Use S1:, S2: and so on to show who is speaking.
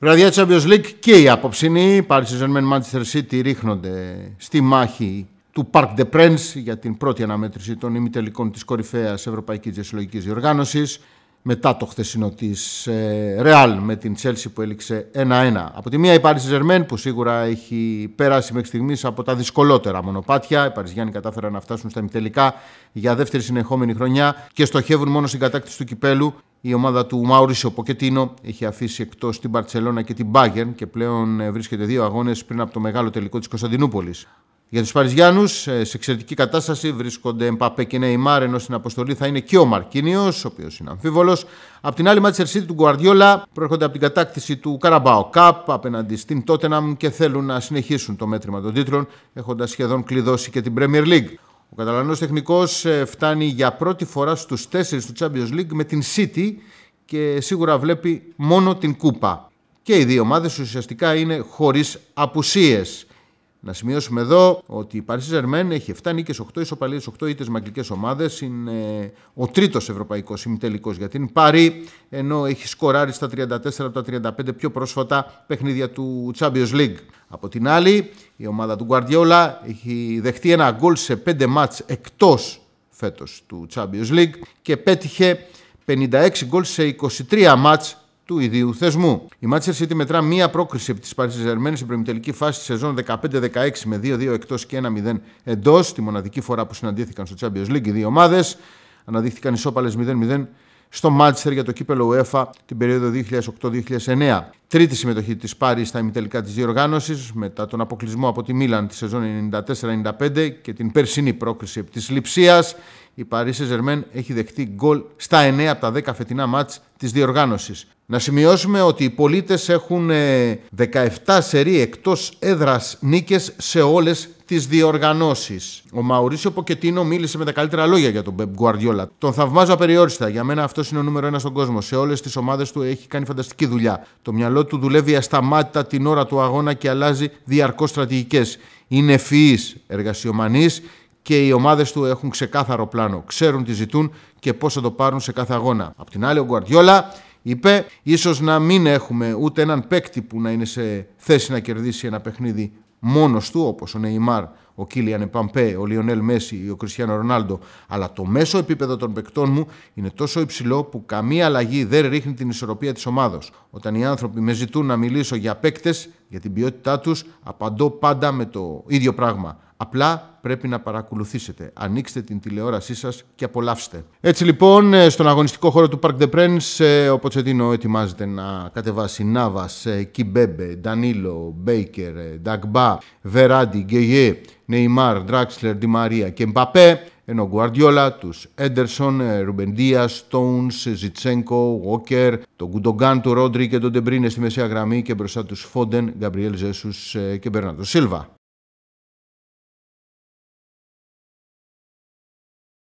S1: Βραδιά της Champions League και η άποψινή. Πάρει Saint Germain Manchester City ρίχνονται στη μάχη του Parc de Prince για την πρώτη αναμέτρηση των ημιτελικών της κορυφαίας Ευρωπαϊκής Διασυλλογικής Διοργάνωσης μετά το χθεσινό της ε, Real με την Chelsea που έληξε 1-1. Από τη μία η Paris germain που σίγουρα έχει πέρασει μέχρι στιγμής από τα δυσκολότερα μονοπάτια. Οι Παριζιάνοι κατάφεραν να φτάσουν στα ημιτελικά για δεύτερη συνεχόμενη χρονιά και στοχεύουν μόνο στην κατάκτηση του κυπέλου η ομάδα του Μάουρισιο Ποκετίνο έχει αφήσει εκτός την Παρσελώνα και την Μπάγκερν και πλέον ε, βρίσκεται δύο αγώνες πριν από το μεγάλο τελικό της Κωνσταντινούπολης. Για τους Παριζιάνου, ε, σε εξαιρετική κατάσταση βρίσκονται Μπαπέ και Νεϊμάρ, ενώ στην αποστολή θα είναι και ο Μαρκίνιος, ο οποίος είναι αμφίβολος. Απ' την άλλη, Μάτσερ Σίτι του Γκουαρδιόλα προέρχονται από την κατάκτηση του Καραμπάο Καπ απέναντι στην Τότεναμ και θέλουν να συνεχίσουν το μέτρημα των τίτλων, έχοντας σχεδόν κλειδώσει και την Premier League. Ο Καταλανός τεχνικός ε, φτάνει για πρώτη φορά στους τέσσερις του Champions League με την City και σίγουρα βλέπει μόνο την Κούπα. Και οι δύο ομάδες ουσιαστικά είναι χωρίς απουσίες. Να σημειώσουμε εδώ ότι η Paris Saint-Germain έχει 7 νίκες, 8 ισοπαλίες, 8 ήττες με ομάδε. ομάδες. Είναι ο τρίτος ευρωπαϊκός ημιτελικός για την Παρή, ενώ έχει σκοράρει στα 34 από τα 35 πιο πρόσφατα παιχνίδια του Champions League. Από την άλλη, η ομάδα του Guardiola έχει δεχτεί ένα γκολ σε 5 μάτς εκτός φέτος του Champions League και πέτυχε 56 γκολ σε 23 μάτς του ιδίου θεσμού. Η Manchester City μετρά μία πρόκριση από τη Ζερμένη στην προημητελική φάση της σεζόν 15-16 με 2-2 εκτός και 1-0 εντός, τη μοναδική φορά που συναντήθηκαν στο Champions League οι δύο ομάδες. Αναδείχθηκαν ισόπαλες 0-0 στο Μάτσερ για το κύπελο UEFA την περίοδο 2008-2009. Τρίτη συμμετοχή της Πάρη στα ημιτελικά της διοργάνωσης μετά τον αποκλεισμό από τη Μίλαν τη σεζόν 94-95 και την περσινή πρόκριση τη Λιψία. Η Παρίσι Ζερμέν έχει δεχτεί γκολ στα 9 από τα 10 φετινά μάτ της διοργάνωσης. Να σημειώσουμε ότι οι πολίτες έχουν 17 ε, σερί εκτός έδρας νίκες σε όλες τις διοργανώσεις. Ο Μαουρίσιο Ποκετίνο μίλησε με τα καλύτερα λόγια για τον Μπεμ Γκουαρδιόλα. Τον θαυμάζω απεριόριστα. Για μένα αυτός είναι ο νούμερο ένα στον κόσμο. Σε όλες τις ομάδες του έχει κάνει φανταστική δουλειά. Το μυαλό του δουλεύει ασταμάτητα την ώρα του αγώνα και αλλάζει διαρκώς στρατηγικές. Είναι ευφυής, εργασιομανής και οι ομάδες του έχουν ξεκάθαρο πλάνο. Ξέρουν τι ζητούν και πώς θα το πάρουν σε κάθε αγώνα. Απ' την άλλη, ο Γκουαρδιόλα είπε. Ίσως να μην έχουμε ούτε έναν παίκτη που να είναι σε θέση να κερδίσει ένα παιχνίδι μόνος του, όπως ο Νεϊμάρ ο Κίλιαν Παμπέ, ο Λιονέλ Μέση, ή ο Κριστιανό Ρονάλντο, αλλά το μέσο επίπεδο των παικτών μου είναι τόσο υψηλό που καμία αλλαγή δεν ρίχνει την ισορροπία της ομάδα. Όταν οι άνθρωποι με ζητούν να μιλήσω για παίκτες, για την ποιότητά τους, απαντώ πάντα με το ίδιο πράγμα. Απλά πρέπει να παρακολουθήσετε. Ανοίξτε την τηλεόρασή σας και απολαύστε. Έτσι λοιπόν, ε, στον αγωνιστικό χώρο του Park de Prince, ε, ο Ποτσετίνο ετοιμάζεται να κατεβάσει Νάβας, ε, Κιμπέμπε, Ντανίλο, Μπέικερ, Νταγκμπά, Βεράντι, Γκεγέ, Νεϊμάρ, Ντράξλερ, Ντιμαρία και Μπαπέ, ενώ Γκουαρδιόλα του Έντερσον, Ρουμπεντία, Στόουν, Ζιτσέγκο, Βόκερ, τον Κουντογκάν τον Ρόντρι και τον Τεμπρίνε στη μεσαία γραμμή και μπροστά τους Φόντεν, Γκαμπριέλ Ζέσου και Μπερνάντο Σίλβα.